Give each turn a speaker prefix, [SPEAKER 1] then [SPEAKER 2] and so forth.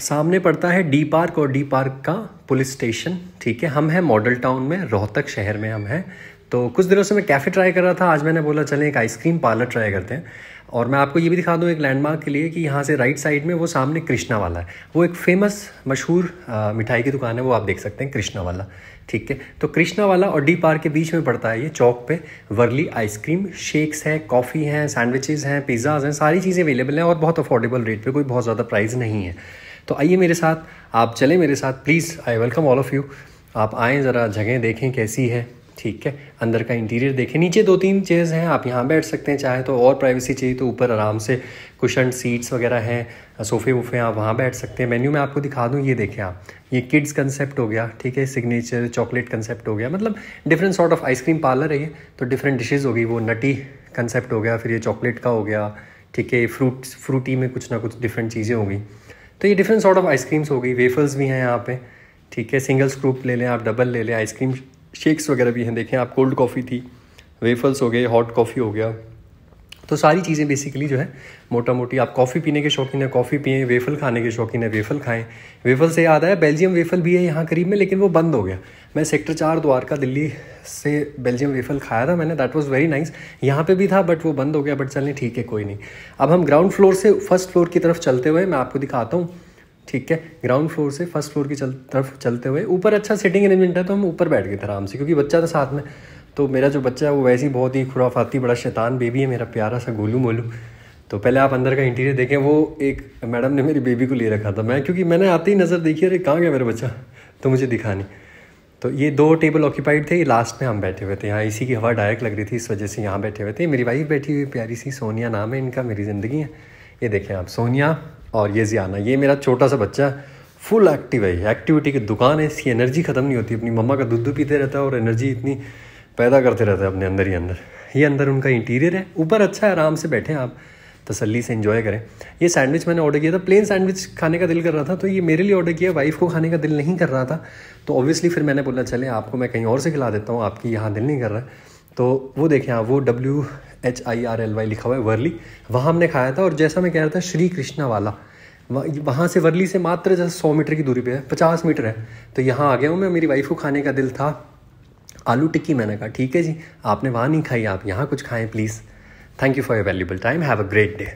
[SPEAKER 1] सामने पड़ता है डी पार्क और डी पार्क का पुलिस स्टेशन ठीक है हम हैं मॉडल टाउन में रोहतक शहर में हम हैं तो कुछ दिनों से मैं कैफ़े ट्राई कर रहा था आज मैंने बोला चलें एक आइसक्रीम पार्लर ट्राई करते हैं और मैं आपको ये भी दिखा दूँ एक लैंडमार्क के लिए कि यहाँ से राइट साइड में वो सामने कृष्णा वाला है वो एक फेमस मशहूर मिठाई की दुकान है वो आप देख सकते हैं कृष्णा वाला ठीक है तो कृष्णा वाला और डी पार्क के बीच में पड़ता है ये चौक पे वर्ली आइसक्रीम शेक्स हैं कॉफ़ी हैं सैंडविचेज़ हैं पिज़्ज़ाज़ हैं सारी चीज़ें अवेलेबल हैं और बहुत अफोर्डेबल रेट पर कोई बहुत ज़्यादा प्राइस नहीं है तो आइए मेरे साथ आप चले मेरे साथ please I welcome all of you आप आएँ ज़रा जगह देखें कैसी है ठीक है अंदर का इंटीरियर देखें नीचे दो तीन चेयर्स हैं आप यहाँ बैठ सकते हैं चाहे तो और प्राइवेसी चाहिए तो ऊपर आराम से कुशन सीट्स वगैरह हैं सोफ़े वोफ़े आप वहाँ बैठ सकते हैं मेन्यू में आपको दिखा दूँ ये देखें आप ये किड्स कंसेप्ट हो गया ठीक है सिग्नेचर चॉकलेट कंसेप्ट हो गया मतलब different sort of ice cream parlour है ये तो डिफरेंट डिशेज़ हो गई वो नटी कंसेप्ट हो गया फिर ये चॉकलेट का हो गया ठीक है फ्रूट फ्रूटी में कुछ ना कुछ डिफरेंट चीज़ें हो गई तो ये डिफरेंट सॉर्ट ऑफ आइसक्रीम्स हो गई वेफर्स भी हैं यहाँ पे ठीक है सिंगल स्क्रूप ले लें आप डबल ले लें आइसक्रीम शेक्स वगैरह भी हैं देखें आप कोल्ड कॉफ़ी थी वेफल्स हो गए हॉट कॉफ़ी हो गया तो सारी चीज़ें बेसिकली जो है मोटा मोटी आप कॉफ़ी पीने के शौकीन है कॉफ़ी पिए वेफल खाने के शौकीन है वेफल खाएं वेफल से याद आया बेल्जियम वेफल भी है यहाँ करीब में लेकिन वो बंद हो गया मैं सेक्टर चार द्वारका दिल्ली से बेल्जियम वेफल खाया था मैंने दैट वॉज वेरी नाइस यहाँ पे भी था बट वो बंद हो गया बट चलने ठीक है कोई नहीं अब हम ग्राउंड फ्लोर से फर्स्ट फ्लोर की तरफ चलते हुए मैं आपको दिखाता हूँ ठीक है ग्राउंड फ्लोर से फर्स्ट फ्लोर की चल, तरफ चलते हुए ऊपर अच्छा सिटिंग अरेंजमेंट है तो हम ऊपर बैठ गए थे आराम से क्योंकि बच्चा था साथ में तो मेरा जो बच्चा है वो वैसे ही बहुत ही खुराफाती बड़ा शैतान बेबी है मेरा प्यारा सा गोलू मोलू तो पहले आप अंदर का इंटीरियर देखें वो एक मैडम ने मेरी बेबी को ले रखा था मैं क्योंकि मैंने आते ही नज़र देखी अरे कहाँ गया मेरा बच्चा तो मुझे दिखा नहीं तो ये दो टेबल ऑक्यूपाइड थे ये लास्ट में हम बैठे हुए थे यहाँ इसी की हवा डायरेक्ट लग रही थी इस वजह से यहाँ बैठे हुए थे मेरी वाइफ बैठी हुई प्यारी सी सोनिया नाम है इनका मेरी ज़िंदगी है ये देखें आप सोनिया और ये जियाना ये मेरा छोटा सा बच्चा फुल एक्टिव है एक्टिविटी की दुकान है इसकी एनर्जी ख़त्म नहीं होती अपनी मम्मा का दूध पीते रहता है और एनर्जी इतनी पैदा करते रहता है अपने अंदर ही अंदर ये अंदर उनका इंटीरियर है ऊपर अच्छा है आराम से बैठे आप तसल्ली से इन्जॉय करें ये सैंडविच मैंने ऑर्डर किया था प्लेन सैंडविच खाने का दिल कर रहा था तो ये मेरे लिए ऑर्डर किया वाइफ को खाने का दिल नहीं कर रहा था तो ऑब्वियसली फिर मैंने बोला चले आपको मैं कहीं और से खिला देता हूँ आपकी यहाँ दिल नहीं कर रहा तो वो देखें आप हाँ, वो W H I R L Y लिखा हुआ है वर्ली वहाँ हमने खाया था और जैसा मैं कह रहा था श्री कृष्णा वाला वहाँ से वर्ली से मात्र जैसे सौ मीटर की दूरी पे है पचास मीटर है तो यहाँ आ गया हूँ मैं मेरी वाइफ को खाने का दिल था आलू टिक्की मैंने कहा ठीक है जी आपने वहाँ नहीं खाई आप यहाँ कुछ खाएँ please Thank you for your valuable time. Have a great day.